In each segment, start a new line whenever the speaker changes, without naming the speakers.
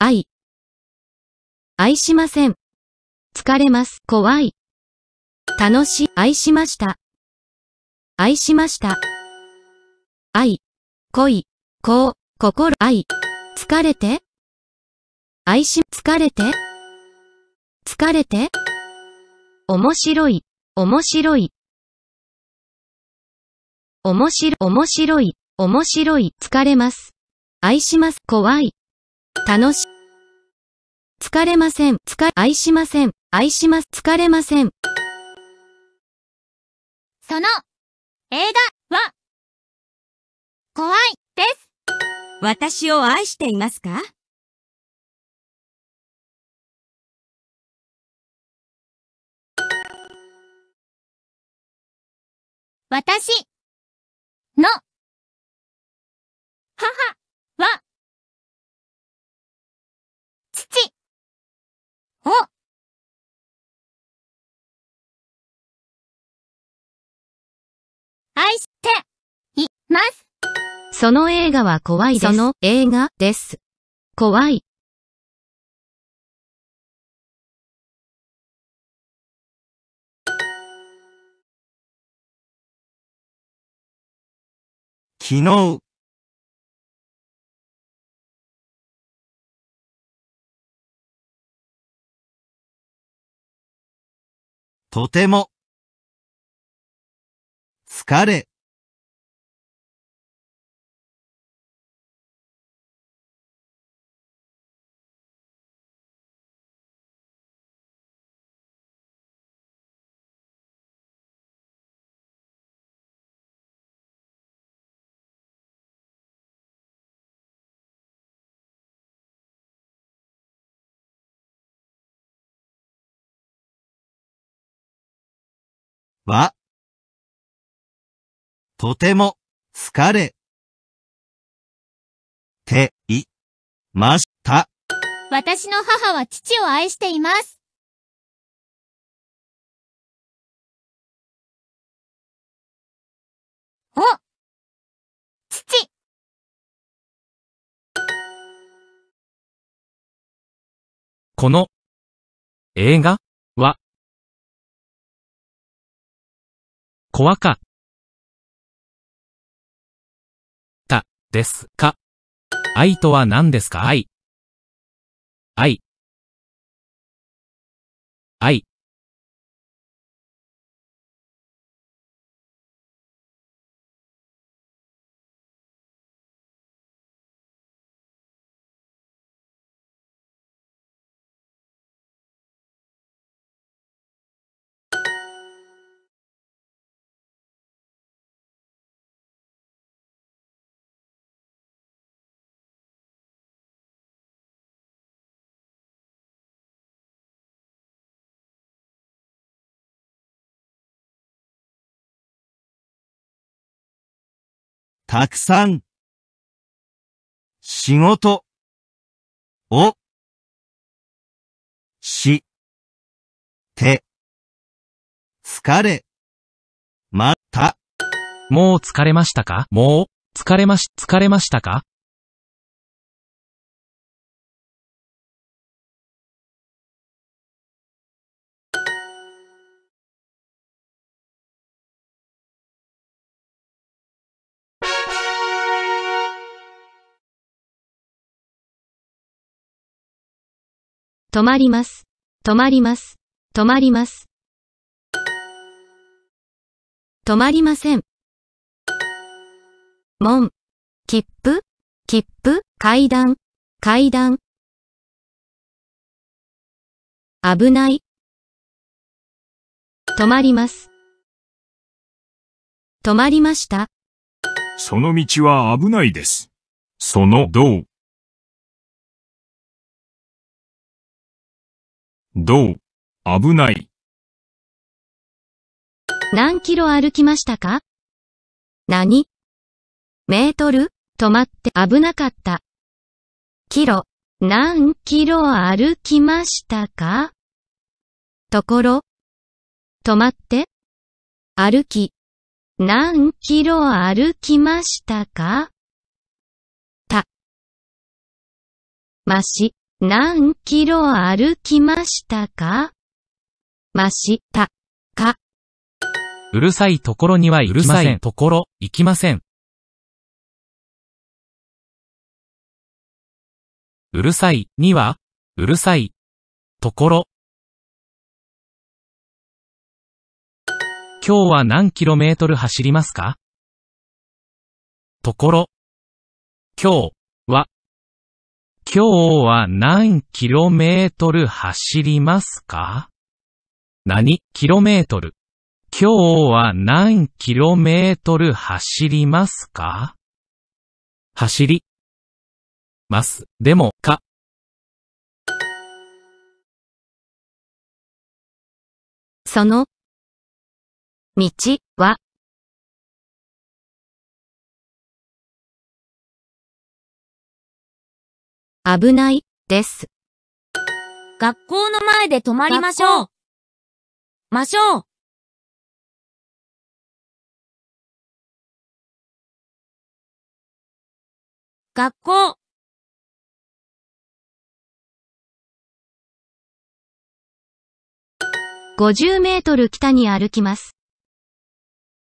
愛。愛しません。疲れます。怖い。楽しい。愛しました。愛しました。愛。恋。こう。心。愛。疲れて。愛し、疲れて。疲れて。面白い。面白い。面白い。面白い。面白い。疲れます。愛します。怖い。楽し。疲れません。疲、か、愛しません。愛します。疲れません。
その、映画は、怖いです。私を愛していますか私の母
ます。その映画は怖いです。その映画です。怖い。
昨日とても疲れは、とても、疲れ、て、い、ました。私の母は父を愛しています。お父この映画は怖かった、ですか愛とは何ですか愛。愛。愛。たくさん、仕事、を、し、て、疲れ、また。もう疲れましたかもう、疲れまし、疲れましたか
止まります、止まります、止まります。止まりません。門、切符、切符、階段、階段。
危ない。
止まります。止まりました。
その道は危ないです。その道。どう、危ない。
何キロ歩きましたか何メートル止まって危なかった。キロ、何キロ歩きましたかところ、止まって、歩き、何キロ歩きましたかた、まし。何キロ歩きましたかましたか
うるさいところには行きません。うるさいところ、行きません。うるさいには、うるさいところ。今日は何キロメートル走りますかところ。今日。今日は何キロメートル走りますか何キロメートル今日は何キロメートル走りますか走ります。でも、か。その、道は、危ない、です。学校の前で止まりましょう。ましょう。学校。50メートル
北に歩きます。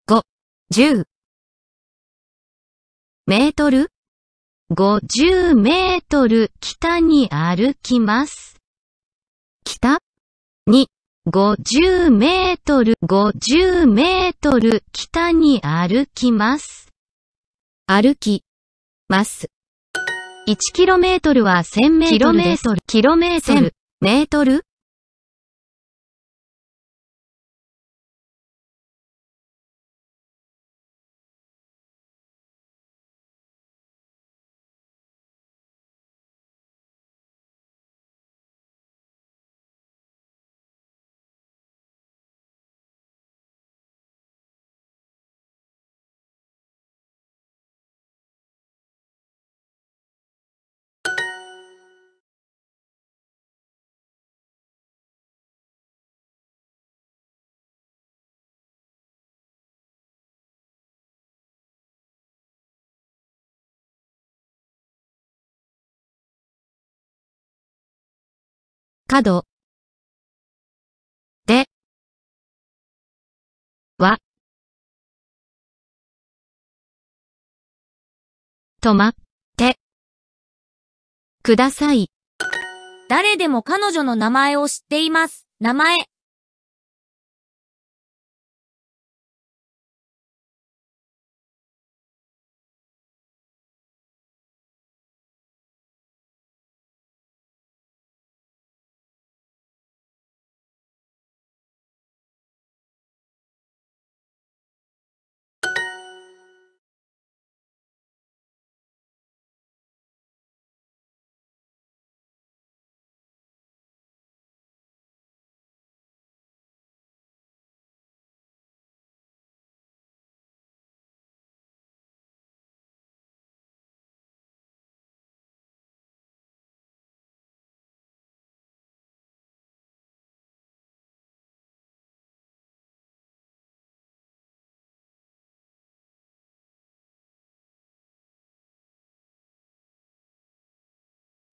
5、10メートル50メートル北に歩きます。北に50メートル50メートル北に歩きます。歩きます。1キロメートルは1000メートルです。キロメートル。メートル
角では
止まってください。誰でも彼女の名前を知っています。名前。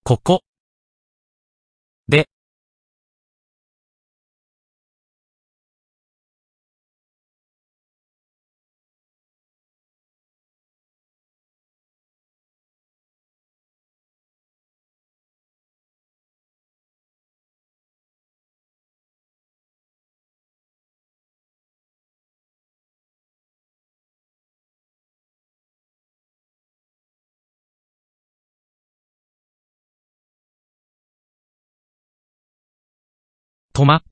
ここ。で、とま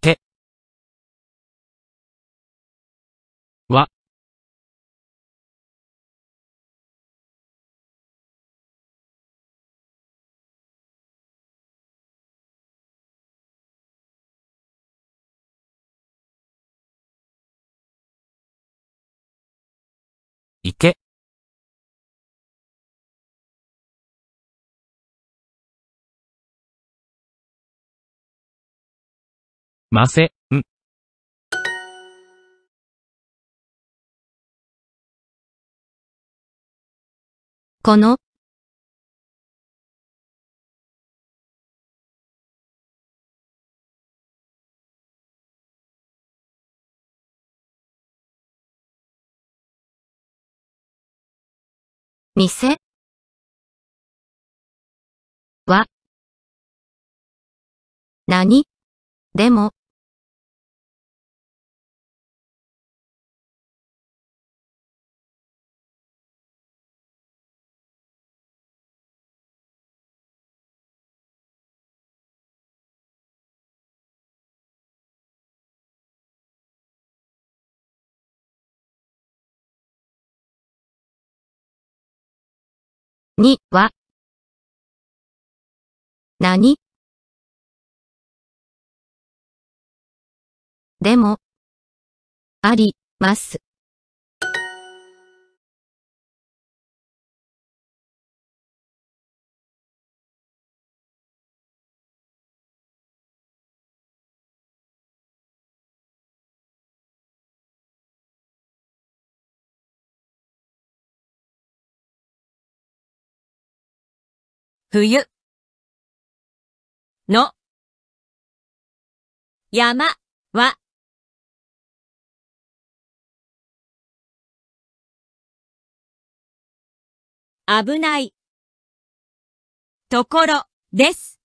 てはいけませ、ん。この、店は何でもには、何でも、あります。冬の山は危ないところです。